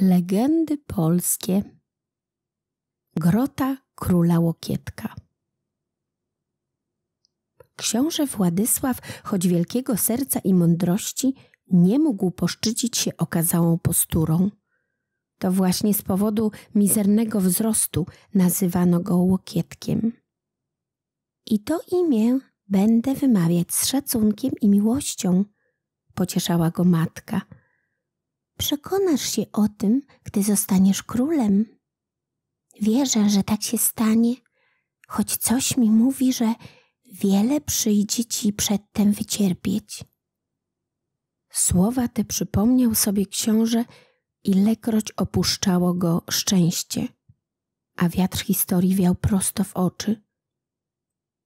Legendy polskie Grota króla Łokietka Książę Władysław, choć wielkiego serca i mądrości, nie mógł poszczycić się okazałą posturą. To właśnie z powodu mizernego wzrostu nazywano go Łokietkiem. I to imię będę wymawiać z szacunkiem i miłością, pocieszała go matka – Przekonasz się o tym, gdy zostaniesz królem. Wierzę, że tak się stanie, choć coś mi mówi, że wiele przyjdzie ci przedtem wycierpieć. Słowa te przypomniał sobie książę, ilekroć opuszczało go szczęście, a wiatr historii wiał prosto w oczy.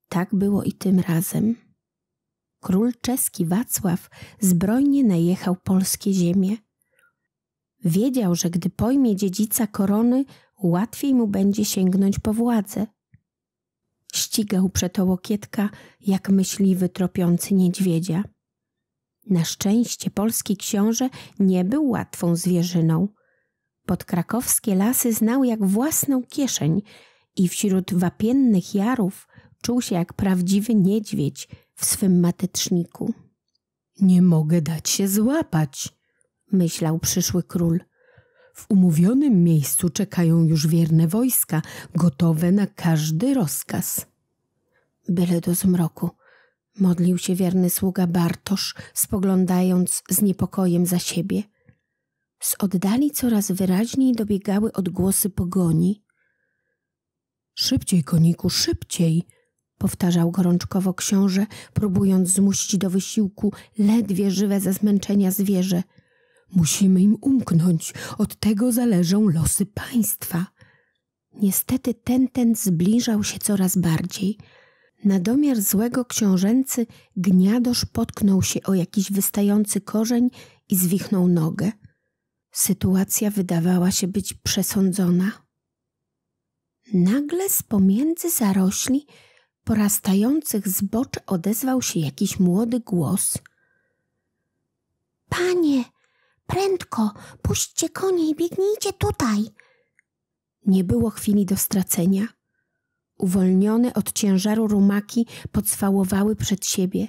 Tak było i tym razem. Król czeski Wacław zbrojnie najechał polskie ziemie – Wiedział, że gdy pojmie dziedzica korony, łatwiej mu będzie sięgnąć po władzę. Ścigał przeto Łokietka jak myśliwy tropiący niedźwiedzia. Na szczęście polski książę nie był łatwą zwierzyną. Podkrakowskie lasy znał jak własną kieszeń i wśród wapiennych jarów czuł się jak prawdziwy niedźwiedź w swym mateczniku. Nie mogę dać się złapać, myślał przyszły król. W umówionym miejscu czekają już wierne wojska, gotowe na każdy rozkaz. Byle do zmroku, modlił się wierny sługa Bartosz, spoglądając z niepokojem za siebie. Z oddali coraz wyraźniej dobiegały odgłosy pogoni. Szybciej, koniku, szybciej! powtarzał gorączkowo książę, próbując zmusić do wysiłku ledwie żywe ze zmęczenia zwierzę – Musimy im umknąć. Od tego zależą losy państwa. Niestety ten ten zbliżał się coraz bardziej. Na domiar złego książęcy gniadosz potknął się o jakiś wystający korzeń i zwichnął nogę. Sytuacja wydawała się być przesądzona. Nagle z pomiędzy zarośli porastających zbocz odezwał się jakiś młody głos. Panie, Prędko, puśćcie konie i biegnijcie tutaj. Nie było chwili do stracenia. Uwolnione od ciężaru rumaki podswałowały przed siebie,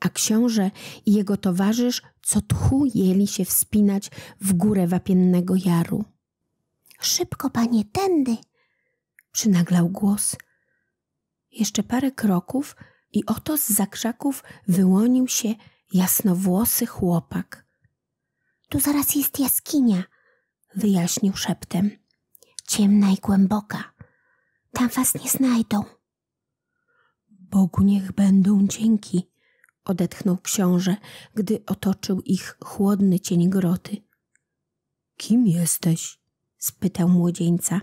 a książę i jego towarzysz co tchu jęli się wspinać w górę wapiennego jaru. Szybko, panie, tędy! przynaglał głos. Jeszcze parę kroków i oto z zakrzaków wyłonił się jasnowłosy chłopak. Tu zaraz jest jaskinia, wyjaśnił szeptem. Ciemna i głęboka. Tam was nie znajdą. Bogu niech będą dzięki, odetchnął książę, gdy otoczył ich chłodny cień groty. Kim jesteś? spytał młodzieńca.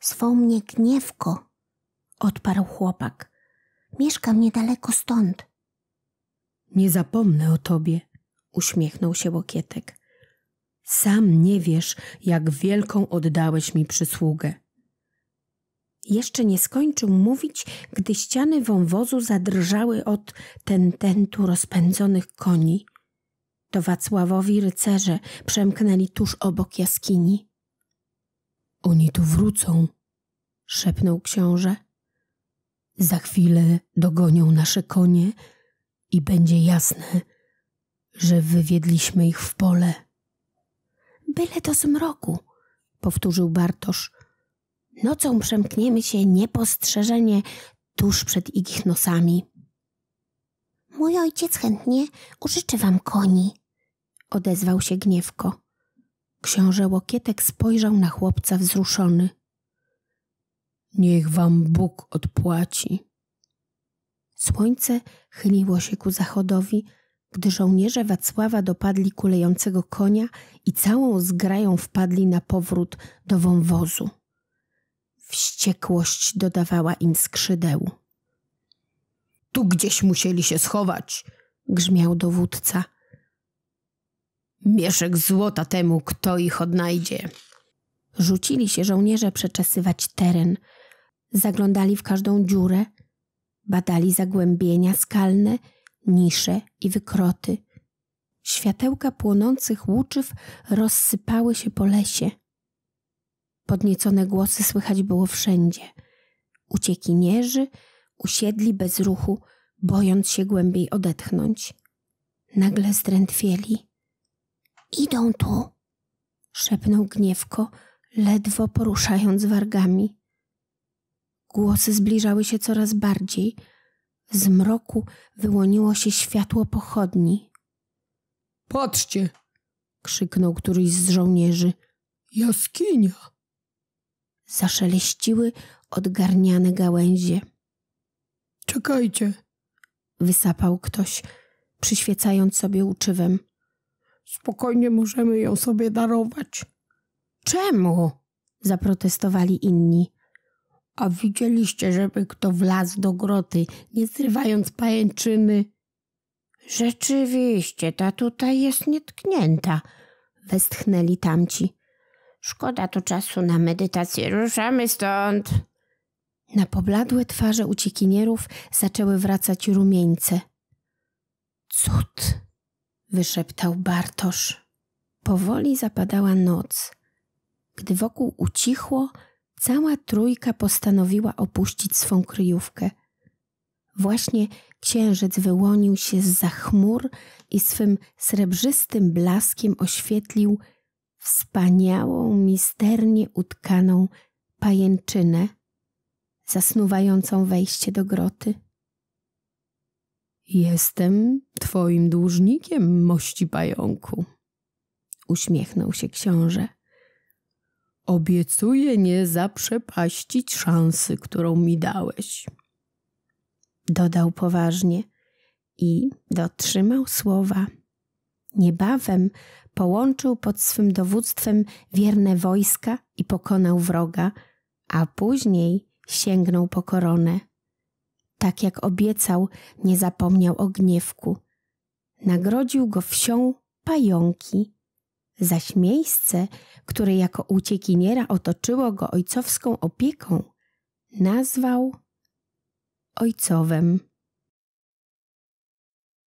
Swą mnie gniewko, odparł chłopak. Mieszkam niedaleko stąd. Nie zapomnę o tobie, uśmiechnął się Łokietek. Sam nie wiesz, jak wielką oddałeś mi przysługę. Jeszcze nie skończył mówić, gdy ściany wąwozu zadrżały od tententu rozpędzonych koni. To Wacławowi rycerze przemknęli tuż obok jaskini. Oni tu wrócą, szepnął książę. Za chwilę dogonią nasze konie i będzie jasne, że wywiedliśmy ich w pole. Byle do zmroku, powtórzył Bartosz. Nocą przemkniemy się niepostrzeżenie tuż przed ich nosami. Mój ojciec chętnie użyczy wam koni, odezwał się gniewko. Książę Łokietek spojrzał na chłopca wzruszony. Niech wam Bóg odpłaci. Słońce chyliło się ku zachodowi, gdy żołnierze Wacława dopadli kulejącego konia i całą zgrają wpadli na powrót do wąwozu. Wściekłość dodawała im skrzydeł. Tu gdzieś musieli się schować, grzmiał dowódca. Mieszek złota temu, kto ich odnajdzie. Rzucili się żołnierze przeczesywać teren. Zaglądali w każdą dziurę, badali zagłębienia skalne – nisze i wykroty. Światełka płonących łuczyw rozsypały się po lesie. Podniecone głosy słychać było wszędzie. Uciekinierzy usiedli bez ruchu, bojąc się głębiej odetchnąć. Nagle zdrętwieli. Idą tu! szepnął gniewko, ledwo poruszając wargami. Głosy zbliżały się coraz bardziej – z mroku wyłoniło się światło pochodni. Patrzcie! krzyknął któryś z żołnierzy. Jaskinia! Zaszeleściły odgarniane gałęzie. Czekajcie! wysapał ktoś, przyświecając sobie uczywem. Spokojnie możemy ją sobie darować. Czemu? zaprotestowali inni. A widzieliście, żeby kto wlazł do groty, nie zrywając pajęczyny? Rzeczywiście, ta tutaj jest nietknięta, westchnęli tamci. Szkoda tu czasu na medytację, ruszamy stąd. Na pobladłe twarze uciekinierów zaczęły wracać rumieńce. Cud, wyszeptał Bartosz. Powoli zapadała noc. Gdy wokół ucichło, cała trójka postanowiła opuścić swą kryjówkę. Właśnie księżyc wyłonił się z za chmur i swym srebrzystym blaskiem oświetlił wspaniałą, misternie utkaną pajęczynę, zasnuwającą wejście do groty. Jestem twoim dłużnikiem, mości pająku, uśmiechnął się książę. Obiecuję nie zaprzepaścić szansy, którą mi dałeś. Dodał poważnie i dotrzymał słowa. Niebawem połączył pod swym dowództwem wierne wojska i pokonał wroga, a później sięgnął po koronę. Tak jak obiecał, nie zapomniał o gniewku. Nagrodził go wsią pająki zaś miejsce, które jako uciekiniera otoczyło go ojcowską opieką, nazwał ojcowem.